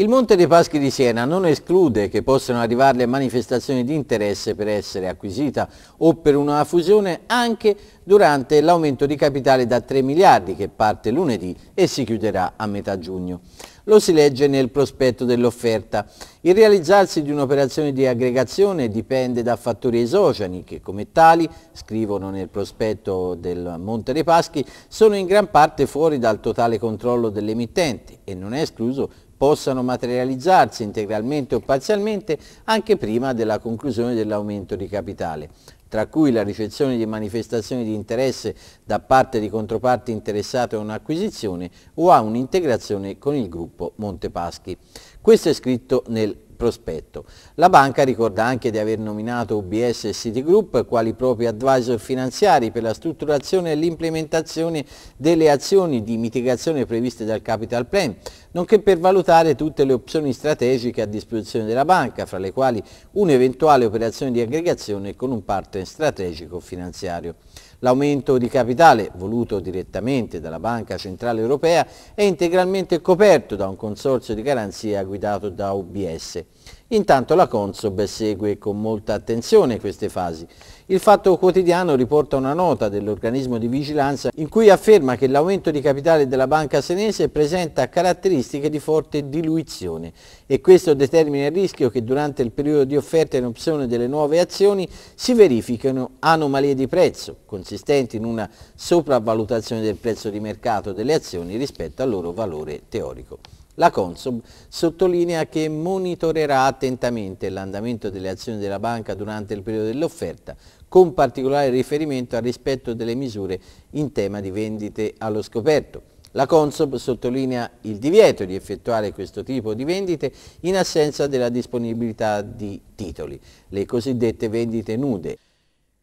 Il Monte dei Paschi di Siena non esclude che possano arrivarle manifestazioni di interesse per essere acquisita o per una fusione anche durante l'aumento di capitale da 3 miliardi che parte lunedì e si chiuderà a metà giugno. Lo si legge nel prospetto dell'offerta. Il realizzarsi di un'operazione di aggregazione dipende da fattori esogeni che come tali, scrivono nel prospetto del Monte dei Paschi, sono in gran parte fuori dal totale controllo dell'emittente e non è escluso possano materializzarsi integralmente o parzialmente anche prima della conclusione dell'aumento di capitale tra cui la ricezione di manifestazioni di interesse da parte di controparti interessate a un'acquisizione o a un'integrazione con il gruppo Montepaschi. Questo è scritto nel prospetto. La banca ricorda anche di aver nominato UBS e Citigroup quali propri advisor finanziari per la strutturazione e l'implementazione delle azioni di mitigazione previste dal Capital Plan, nonché per valutare tutte le opzioni strategiche a disposizione della banca, fra le quali un'eventuale operazione di aggregazione con un partner strategico finanziario. L'aumento di capitale, voluto direttamente dalla Banca Centrale Europea, è integralmente coperto da un consorzio di garanzia guidato da UBS. Intanto la Consob segue con molta attenzione queste fasi. Il Fatto Quotidiano riporta una nota dell'organismo di vigilanza in cui afferma che l'aumento di capitale della banca senese presenta caratteristiche di forte diluizione e questo determina il rischio che durante il periodo di offerta in opzione delle nuove azioni si verifichino anomalie di prezzo, consistenti in una sopravvalutazione del prezzo di mercato delle azioni rispetto al loro valore teorico. La Consob sottolinea che monitorerà attentamente l'andamento delle azioni della banca durante il periodo dell'offerta, con particolare riferimento al rispetto delle misure in tema di vendite allo scoperto. La Consob sottolinea il divieto di effettuare questo tipo di vendite in assenza della disponibilità di titoli, le cosiddette vendite nude.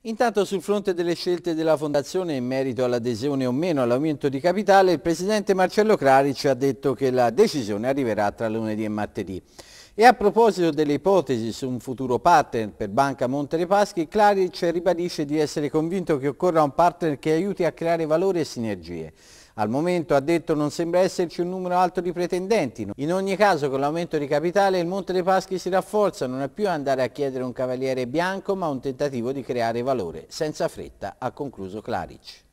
Intanto sul fronte delle scelte della Fondazione in merito all'adesione o meno all'aumento di capitale, il Presidente Marcello ci ha detto che la decisione arriverà tra lunedì e martedì. E a proposito delle ipotesi su un futuro partner per Banca Monte dei Paschi, Claric ribadisce di essere convinto che occorra un partner che aiuti a creare valore e sinergie. Al momento, ha detto, non sembra esserci un numero alto di pretendenti. In ogni caso, con l'aumento di capitale, il Monte dei Paschi si rafforza, non è più andare a chiedere un cavaliere bianco, ma un tentativo di creare valore. Senza fretta, ha concluso Claric.